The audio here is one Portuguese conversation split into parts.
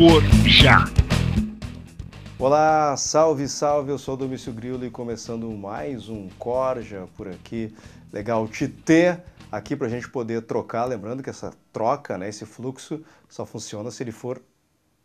Corja. Já. Olá, salve, salve, eu sou Domício Grillo e começando mais um Corja por aqui. Legal te ter aqui para a gente poder trocar, lembrando que essa troca, né, esse fluxo só funciona se ele for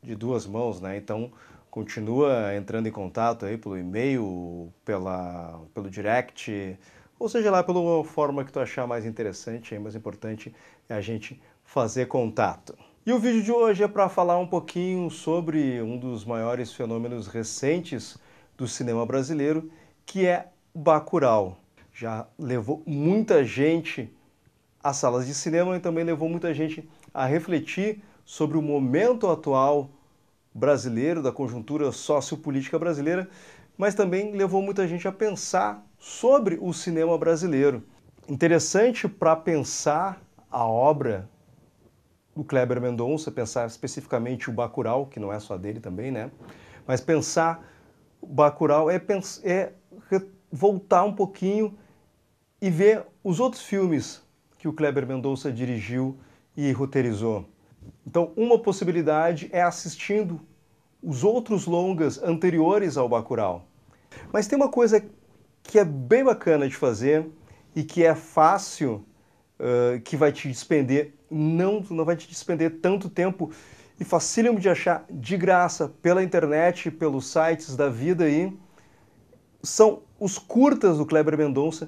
de duas mãos, né? Então continua entrando em contato aí pelo e-mail, pela, pelo direct, ou seja lá pela forma que tu achar mais interessante, aí, mais importante é a gente fazer contato. E o vídeo de hoje é para falar um pouquinho sobre um dos maiores fenômenos recentes do cinema brasileiro, que é Bacurau. Já levou muita gente às salas de cinema e também levou muita gente a refletir sobre o momento atual brasileiro, da conjuntura sociopolítica brasileira, mas também levou muita gente a pensar sobre o cinema brasileiro. Interessante para pensar a obra do Kleber Mendonça, pensar especificamente o Bacurau, que não é só dele também, né? Mas pensar o Bacurau é, é voltar um pouquinho e ver os outros filmes que o Kleber Mendonça dirigiu e roteirizou. Então, uma possibilidade é assistindo os outros longas anteriores ao Bacurau. Mas tem uma coisa que é bem bacana de fazer e que é fácil que vai te despender, não, não vai te despender tanto tempo e facílimo de achar de graça pela internet, pelos sites da vida aí, são os curtas do Kleber Mendonça.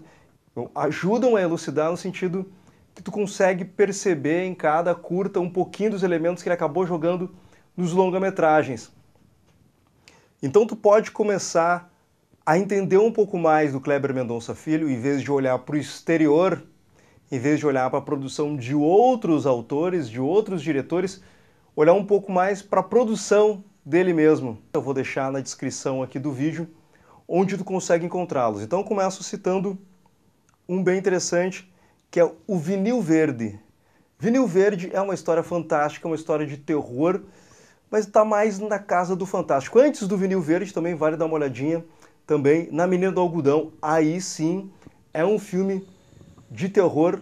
ajudam a elucidar no sentido que tu consegue perceber em cada curta um pouquinho dos elementos que ele acabou jogando nos longa-metragens. Então tu pode começar a entender um pouco mais do Kleber Mendonça Filho, em vez de olhar para o exterior em vez de olhar para a produção de outros autores, de outros diretores, olhar um pouco mais para a produção dele mesmo. Eu vou deixar na descrição aqui do vídeo onde tu consegue encontrá-los. Então começo citando um bem interessante, que é o Vinil Verde. Vinil Verde é uma história fantástica, uma história de terror, mas está mais na casa do fantástico. Antes do Vinil Verde também vale dar uma olhadinha também na Menina do Algodão. Aí sim é um filme de terror.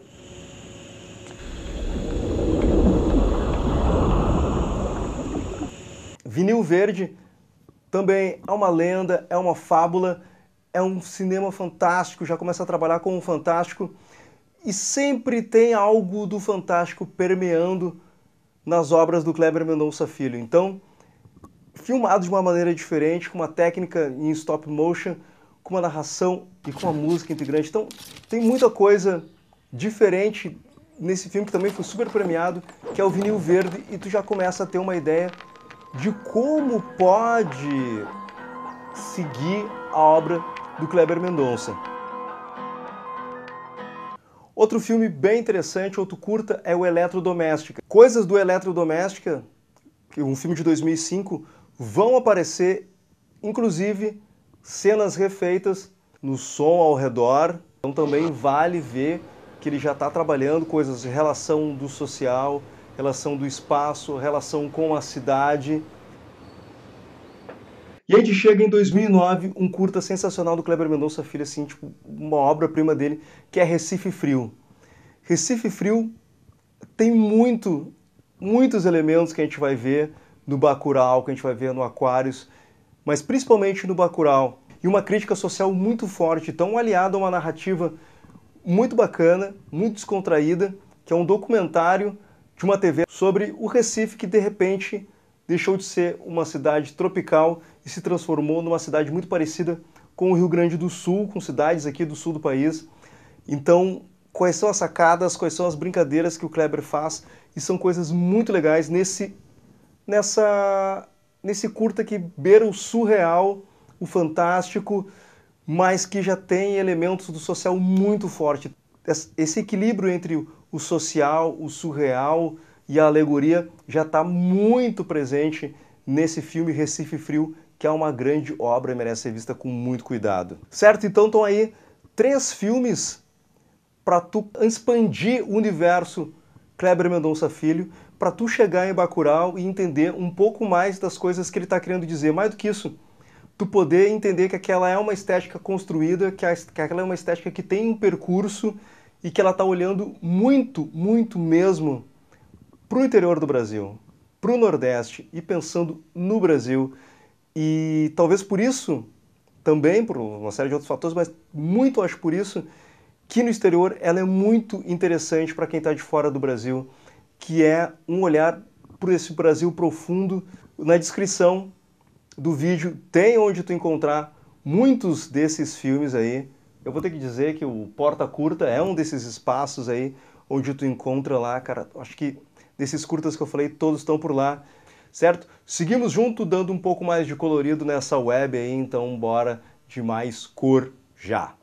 Vinil Verde também é uma lenda, é uma fábula, é um cinema fantástico, já começa a trabalhar com o fantástico e sempre tem algo do fantástico permeando nas obras do Kleber Mendonça Filho. Então, filmado de uma maneira diferente, com uma técnica em stop motion, com uma narração e com uma música integrante. Então, tem muita coisa diferente nesse filme que também foi super premiado, que é o vinil verde, e tu já começa a ter uma ideia de como pode seguir a obra do Kleber Mendonça. Outro filme bem interessante, outro curta, é o Eletrodoméstica. Coisas do Eletrodoméstica, é um filme de 2005, vão aparecer, inclusive, cenas refeitas no som ao redor. Então também vale ver que ele já está trabalhando coisas de relação do social, relação do espaço, relação com a cidade. E aí a gente chega em 2009, um curta sensacional do Kleber Mendonça Filho, assim, tipo, uma obra-prima dele, que é Recife Frio. Recife Frio tem muito, muitos elementos que a gente vai ver no Bacurau, que a gente vai ver no Aquários, mas principalmente no Bacurau, e uma crítica social muito forte, tão aliada a uma narrativa muito bacana, muito descontraída, que é um documentário de uma TV sobre o Recife que de repente deixou de ser uma cidade tropical e se transformou numa cidade muito parecida com o Rio Grande do Sul, com cidades aqui do sul do país. Então, quais são as sacadas, quais são as brincadeiras que o Kleber faz e são coisas muito legais nesse nessa nesse curta que beira o surreal, o fantástico, mas que já tem elementos do social muito forte. Esse equilíbrio entre o social, o surreal e a alegoria já está muito presente nesse filme Recife Frio, que é uma grande obra e merece ser vista com muito cuidado. Certo? Então estão aí três filmes para tu expandir o universo Kleber Mendonça Filho para tu chegar em Bacurau e entender um pouco mais das coisas que ele está querendo dizer. Mais do que isso, tu poder entender que aquela é uma estética construída, que, a, que aquela é uma estética que tem um percurso e que ela está olhando muito, muito mesmo para o interior do Brasil, para o Nordeste e pensando no Brasil. E talvez por isso, também por uma série de outros fatores, mas muito acho por isso, que no exterior ela é muito interessante para quem está de fora do Brasil que é um olhar por esse Brasil profundo. Na descrição do vídeo tem onde tu encontrar muitos desses filmes aí. Eu vou ter que dizer que o Porta Curta é um desses espaços aí onde tu encontra lá, cara. Acho que desses curtas que eu falei, todos estão por lá, certo? Seguimos junto, dando um pouco mais de colorido nessa web aí, então bora de mais cor já.